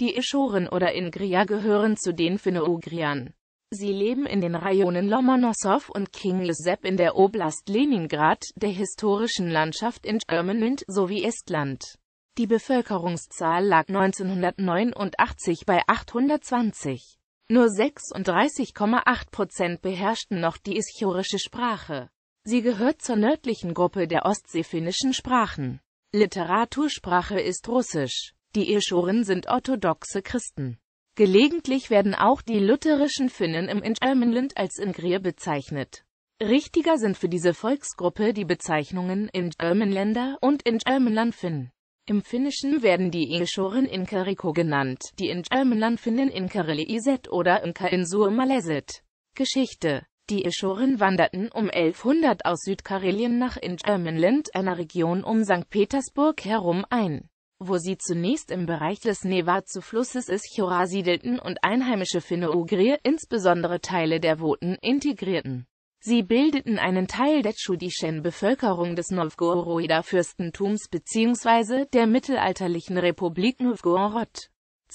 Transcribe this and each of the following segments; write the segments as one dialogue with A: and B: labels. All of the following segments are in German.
A: Die Ischoren oder Ingria gehören zu den Finno-Ugriern. Sie leben in den Rajonen Lomonossow und Kingisepp in der Oblast Leningrad, der historischen Landschaft in Tschörmenland sowie Estland. Die Bevölkerungszahl lag 1989 bei 820. Nur 36,8 Prozent beherrschten noch die ischorische Sprache. Sie gehört zur nördlichen Gruppe der ostseefinnischen Sprachen. Literatursprache ist Russisch. Die Irschuren sind orthodoxe Christen. Gelegentlich werden auch die lutherischen Finnen im Ingermanland als Ingrier bezeichnet. Richtiger sind für diese Volksgruppe die Bezeichnungen Ingermanländer und Ingermanland-Finn. Im Finnischen werden die Irschuren Inkariko genannt, die Ingermanland-Finnen Inkareliiset oder Inkainsuomaleset. Geschichte Die Irschuren wanderten um 1100 aus Südkarelien nach Ingermanland, einer Region um St. Petersburg herum ein wo sie zunächst im Bereich des Nevatsu-Flusses Ischora siedelten und einheimische Finno-Ugrier, insbesondere Teile der Woten, integrierten. Sie bildeten einen Teil der Tschudischen-Bevölkerung des Novgoroder Fürstentums bzw. der mittelalterlichen Republik Novgorod.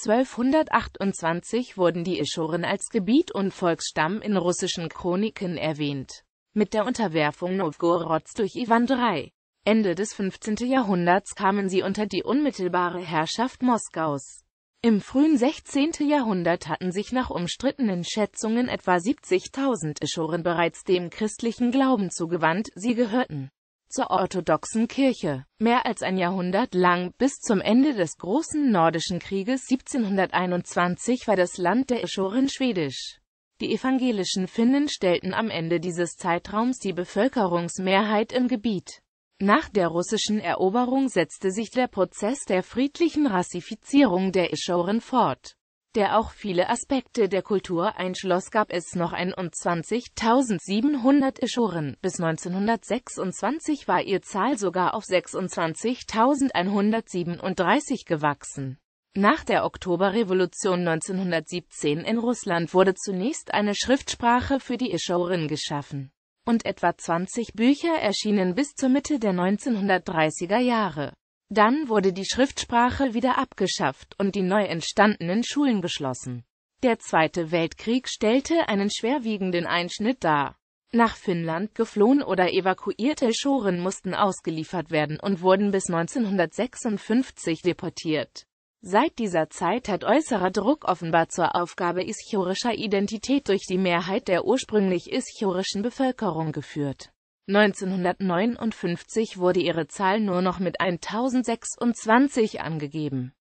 A: 1228 wurden die Ischoren als Gebiet und Volksstamm in russischen Chroniken erwähnt. Mit der Unterwerfung Novgorods durch Ivan III. Ende des 15. Jahrhunderts kamen sie unter die unmittelbare Herrschaft Moskaus. Im frühen 16. Jahrhundert hatten sich nach umstrittenen Schätzungen etwa 70.000 Ischoren bereits dem christlichen Glauben zugewandt, sie gehörten zur orthodoxen Kirche. Mehr als ein Jahrhundert lang, bis zum Ende des Großen Nordischen Krieges 1721 war das Land der Ischoren schwedisch. Die evangelischen Finnen stellten am Ende dieses Zeitraums die Bevölkerungsmehrheit im Gebiet. Nach der russischen Eroberung setzte sich der Prozess der friedlichen Rassifizierung der Ischoren fort, der auch viele Aspekte der Kultur einschloss, gab es noch 21.700 Ischoren. Bis 1926 war ihr Zahl sogar auf 26.137 gewachsen. Nach der Oktoberrevolution 1917 in Russland wurde zunächst eine Schriftsprache für die Ischoren geschaffen und etwa 20 Bücher erschienen bis zur Mitte der 1930er Jahre. Dann wurde die Schriftsprache wieder abgeschafft und die neu entstandenen Schulen geschlossen. Der Zweite Weltkrieg stellte einen schwerwiegenden Einschnitt dar. Nach Finnland geflohen oder evakuierte Schoren mussten ausgeliefert werden und wurden bis 1956 deportiert. Seit dieser Zeit hat äußerer Druck offenbar zur Aufgabe ischorischer Identität durch die Mehrheit der ursprünglich ischorischen Bevölkerung geführt. 1959 wurde ihre Zahl nur noch mit 1026 angegeben